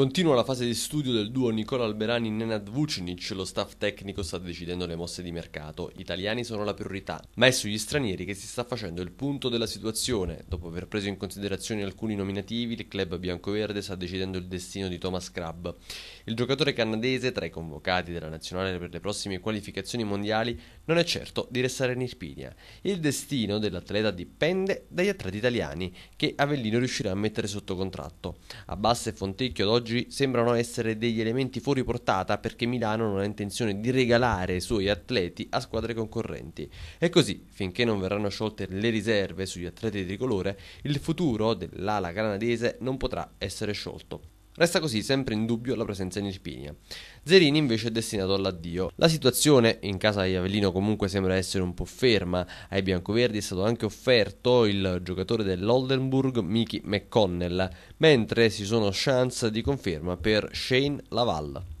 Continua la fase di studio del duo Nicola Alberani-Nenad Vucinic, lo staff tecnico sta decidendo le mosse di mercato, gli italiani sono la priorità, ma è sugli stranieri che si sta facendo il punto della situazione. Dopo aver preso in considerazione alcuni nominativi, il club biancoverde sta decidendo il destino di Thomas Crabb. Il giocatore canadese, tra i convocati della nazionale per le prossime qualificazioni mondiali, non è certo di restare in Irpinia. Il destino dell'atleta dipende dagli atleti italiani, che Avellino riuscirà a mettere sotto contratto. A e Fontecchio ad oggi oggi sembrano essere degli elementi fuori portata perché Milano non ha intenzione di regalare i suoi atleti a squadre concorrenti. E così, finché non verranno sciolte le riserve sugli atleti di tricolore, il futuro dell'ala granadese non potrà essere sciolto. Resta così sempre in dubbio la presenza in Irpinia. Zerini invece è destinato all'addio. La situazione in casa di Avellino comunque sembra essere un po' ferma. Ai biancoverdi è stato anche offerto il giocatore dell'Oldenburg Mickey McConnell, mentre si sono chance di conferma per Shane Laval.